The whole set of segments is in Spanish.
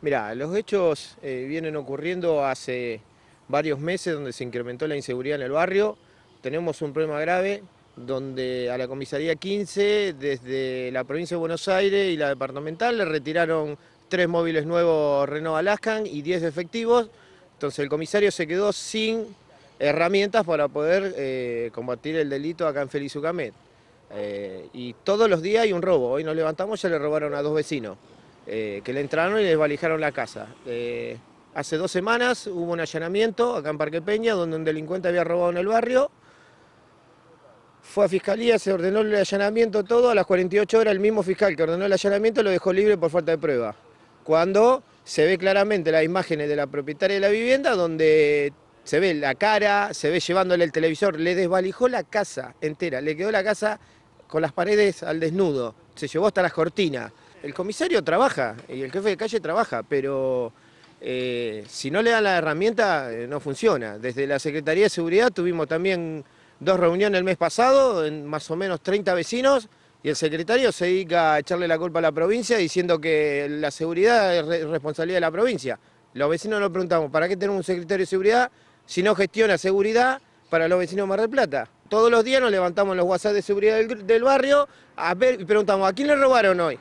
Mira, los hechos eh, vienen ocurriendo hace varios meses donde se incrementó la inseguridad en el barrio. Tenemos un problema grave donde a la comisaría 15, desde la provincia de Buenos Aires y la departamental, le retiraron tres móviles nuevos Renault Alaskan y 10 efectivos. Entonces el comisario se quedó sin herramientas para poder eh, combatir el delito acá en Feliz Ucamet. Eh, y todos los días hay un robo. Hoy nos levantamos, ya le robaron a dos vecinos. Eh, que le entraron y le desvalijaron la casa. Eh, hace dos semanas hubo un allanamiento acá en Parque Peña donde un delincuente había robado en el barrio. Fue a fiscalía, se ordenó el allanamiento todo, a las 48 horas el mismo fiscal que ordenó el allanamiento lo dejó libre por falta de prueba. Cuando se ve claramente las imágenes de la propietaria de la vivienda donde se ve la cara, se ve llevándole el televisor, le desvalijó la casa entera, le quedó la casa con las paredes al desnudo, se llevó hasta las cortinas. El comisario trabaja y el jefe de calle trabaja, pero eh, si no le dan la herramienta eh, no funciona. Desde la Secretaría de Seguridad tuvimos también dos reuniones el mes pasado, en más o menos 30 vecinos, y el secretario se dedica a echarle la culpa a la provincia diciendo que la seguridad es responsabilidad de la provincia. Los vecinos nos preguntamos, ¿para qué tenemos un secretario de seguridad si no gestiona seguridad para los vecinos de Mar del Plata? Todos los días nos levantamos los WhatsApp de seguridad del, del barrio a ver, y preguntamos, ¿a quién le robaron hoy?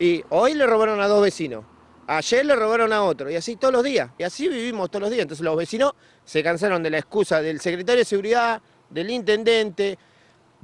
Y hoy le robaron a dos vecinos, ayer le robaron a otro, y así todos los días, y así vivimos todos los días. Entonces los vecinos se cansaron de la excusa del secretario de seguridad, del intendente,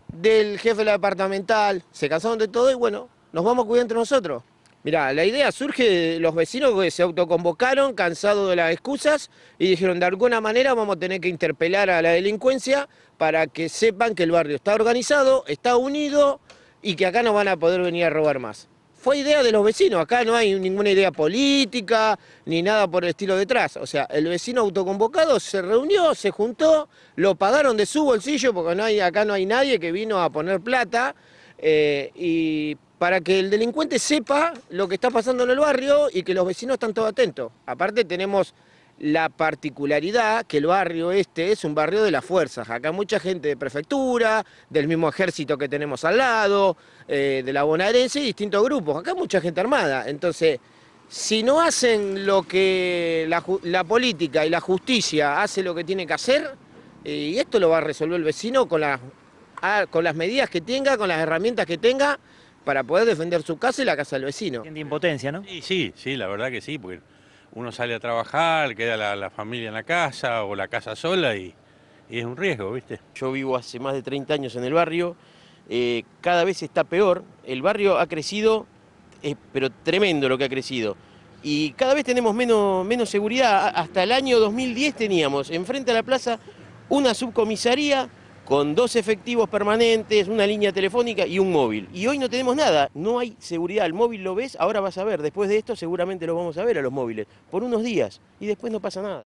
del jefe de la departamental, se cansaron de todo y bueno, nos vamos a cuidar entre nosotros. Mirá, la idea surge de los vecinos que se autoconvocaron, cansados de las excusas, y dijeron, de alguna manera vamos a tener que interpelar a la delincuencia para que sepan que el barrio está organizado, está unido y que acá no van a poder venir a robar más fue idea de los vecinos. Acá no hay ninguna idea política ni nada por el estilo detrás. O sea, el vecino autoconvocado se reunió, se juntó, lo pagaron de su bolsillo porque no hay, acá no hay nadie que vino a poner plata. Eh, y para que el delincuente sepa lo que está pasando en el barrio y que los vecinos están todos atentos. Aparte tenemos la particularidad que el barrio este es un barrio de las fuerzas. Acá mucha gente de prefectura, del mismo ejército que tenemos al lado, eh, de la bonaerense y distintos grupos. Acá mucha gente armada. Entonces, si no hacen lo que la, política y la justicia hace lo que tiene que hacer, eh, y esto lo va a resolver el vecino con las, ah, con las medidas que tenga, con las herramientas que tenga, para poder defender su casa y la casa del vecino. De impotencia, ¿no? Sí, sí, sí, la verdad que sí, porque uno sale a trabajar, queda la, familia en la casa o la casa sola y, es un riesgo, ¿viste? Yo vivo hace más de 30 años en el barrio, eh, cada vez está peor, el barrio ha crecido, pero tremendo lo que ha crecido. Y cada vez tenemos menos, menos seguridad. Hasta el año 2010 teníamos enfrente a la plaza una subcomisaría con dos efectivos permanentes, una línea telefónica y un móvil. Y hoy no tenemos nada, no hay seguridad. El móvil lo ves, ahora vas a ver, después de esto seguramente lo vamos a ver a los móviles, por unos días, y después no pasa nada.